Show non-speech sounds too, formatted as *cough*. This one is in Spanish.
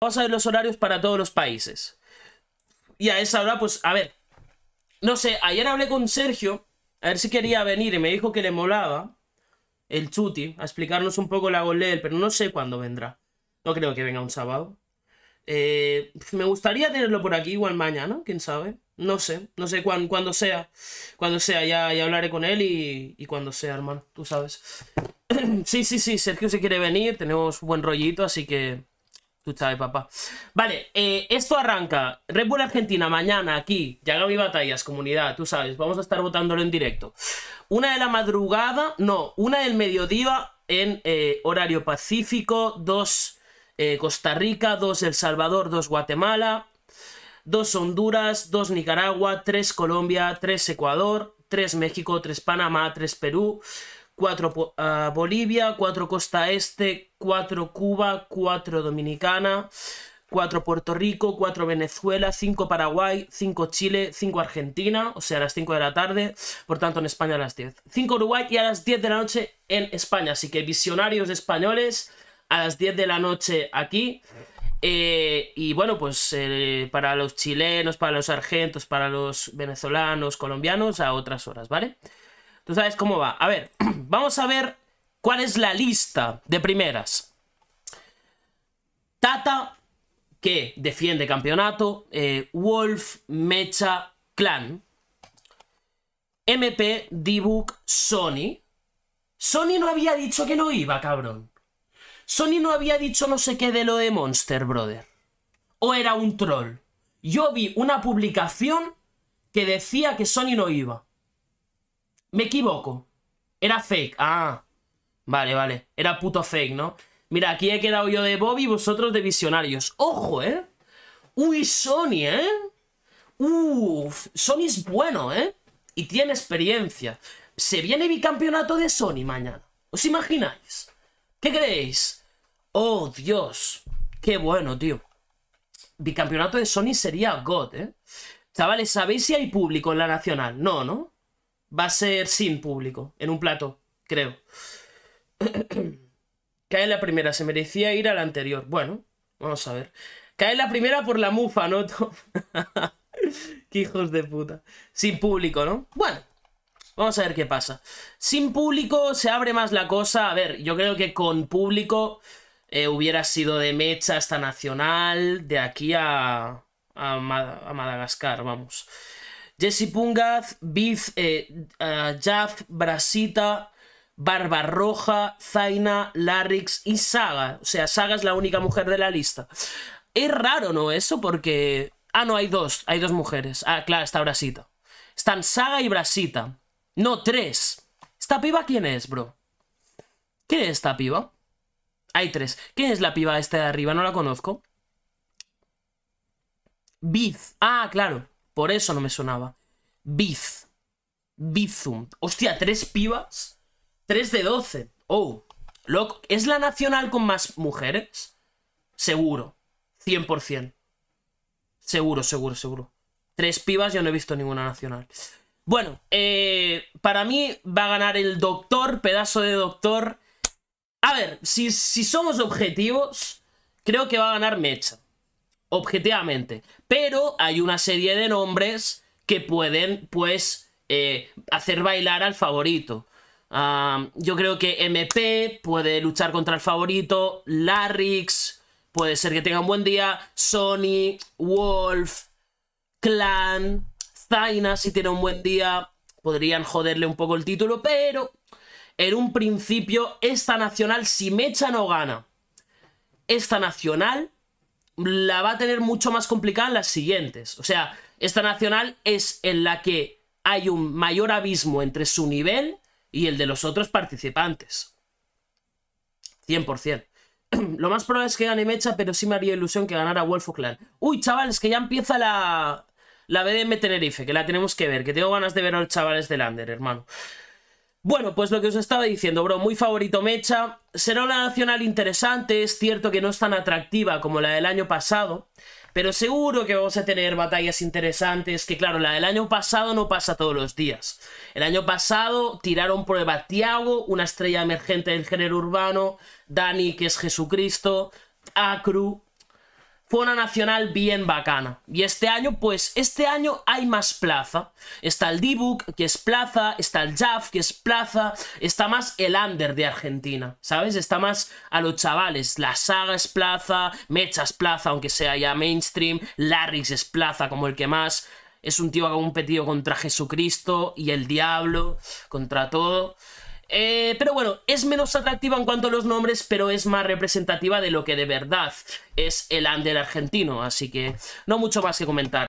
Vamos a ver los horarios para todos los países. Y a esa hora, pues, a ver. No sé, ayer hablé con Sergio, a ver si quería venir y me dijo que le molaba el chuti, a explicarnos un poco la golel, pero no sé cuándo vendrá. No creo que venga un sábado. Eh, me gustaría tenerlo por aquí, igual mañana, quién sabe. No sé, no sé cuándo, sea. Cuando sea, ya, hablaré con él y, y cuando sea, hermano, tú sabes. *clears throat* sí, sí, sí, Sergio se quiere venir, tenemos buen rollito, así que Tú sabes, papá. Vale, eh, esto arranca. Red Bull Argentina mañana aquí. Ya mi Batallas, comunidad, tú sabes. Vamos a estar votándolo en directo. Una de la madrugada, no, una del mediodía en eh, horario pacífico. Dos eh, Costa Rica, dos El Salvador, dos Guatemala. Dos Honduras, dos Nicaragua, tres Colombia, tres Ecuador, tres México, tres Panamá, tres Perú. 4 Bolivia, 4 Costa Este, 4 Cuba, 4 Dominicana, 4 Puerto Rico, 4 Venezuela, 5 Paraguay, 5 Chile, 5 Argentina, o sea, a las 5 de la tarde, por tanto en España a las 10. 5 Uruguay y a las 10 de la noche en España, así que visionarios españoles a las 10 de la noche aquí. Eh, y bueno, pues eh, para los chilenos, para los argentos, para los venezolanos, colombianos, a otras horas, ¿vale? Tú sabes cómo va. A ver, *clears throat* Vamos a ver cuál es la lista de primeras. Tata, que defiende campeonato. Eh, Wolf, Mecha, Clan. MP, Dibuk, Sony. Sony no había dicho que no iba, cabrón. Sony no había dicho no sé qué de lo de Monster Brother. O era un troll. Yo vi una publicación que decía que Sony no iba. Me equivoco. Era fake. Ah. Vale, vale. Era puto fake, ¿no? Mira, aquí he quedado yo de Bobby y vosotros de visionarios. ¡Ojo, eh! ¡Uy, Sony, eh! ¡Uf! Sony es bueno, eh. Y tiene experiencia. Se viene bicampeonato de Sony mañana. ¿Os imagináis? ¿Qué creéis? ¡Oh, Dios! ¡Qué bueno, tío! Bicampeonato de Sony sería God, ¿eh? Chavales, ¿sabéis si hay público en la nacional? No, ¿no? va a ser sin público, en un plato, creo. *clears throat* Cae la primera, se merecía ir a la anterior. Bueno, vamos a ver. Cae la primera por la mufa, ¿no? *laughs* *laughs* Qué hijos de puta. Sin público, ¿no? Bueno, vamos a ver qué pasa. Sin público se abre más la cosa. A ver, yo creo que con público eh, hubiera sido de mecha hasta nacional, de aquí a, a Madagascar, vamos. Jessie Pungaz, Biz, eh, eh Jaff, Brasita, Barbarroja, Zaina, Larix y Saga. O sea, Saga es la única mujer de la lista. Es raro, ¿no? Eso porque... Ah, no, hay dos. Hay dos mujeres. Ah, claro, está Brasita. Están Saga y Brasita. No, tres. ¿Esta piba quién es, bro? ¿Quién es esta piba? Hay tres. ¿Quién es la piba esta de arriba? No la conozco. Biz. Ah, claro. Por eso no me sonaba. Biz. Bizum. Hostia, tres pibas. Tres de doce. Oh. Loco. ¿Es la nacional con más mujeres? Seguro. 100%. Seguro, seguro, seguro. Tres pibas, yo no he visto ninguna nacional. Bueno, eh, para mí va a ganar el doctor, pedazo de doctor. A ver, si, si somos objetivos, creo que va a ganar Mecha objetivamente. Pero hay una serie de nombres que pueden, pues, eh, hacer bailar al favorito. yo creo que MP puede luchar contra el favorito, Larrix, puede ser que tenga un buen día, Sony, Wolf, Clan, Zaina, si tiene un buen día, podrían joderle un poco el título, pero en un principio esta nacional, si Mecha no gana, esta nacional la va a tener mucho más complicada en las siguientes. O sea, esta nacional es en la que hay un mayor abismo entre su nivel y el de los otros participantes. 100%. *clears throat* Lo más probable es que gane Mecha, pero sí me haría ilusión que ganara Wolf Clan. Uy, chavales, que ya empieza la, la BDM Tenerife, que la tenemos que ver, que tengo ganas de ver a los chavales de Lander, hermano. Bueno, pues lo que os estaba diciendo, bro, muy favorito Mecha. Será una nacional interesante, es cierto que no es tan atractiva como la del año pasado, pero seguro que vamos a tener batallas interesantes, que claro, la del año pasado no pasa todos los días. El año pasado tiraron prueba Tiago, una estrella emergente del género urbano, Dani, que es Jesucristo, Acru, fue una nacional bien bacana. Y este año, pues, este año hay más plaza. Está el d que es plaza, está el Jaff, que es plaza, está más el Under de Argentina, ¿sabes? Está más a los chavales. La saga es plaza, Mecha es plaza, aunque sea ya mainstream, Larrix es plaza, como el que más. Es un tío que ha competido contra Jesucristo y el diablo, contra todo. Eh, pero bueno, es menos atractiva en cuanto a los nombres, pero es más representativa de lo que de verdad es el under argentino, así que no mucho más que comentar.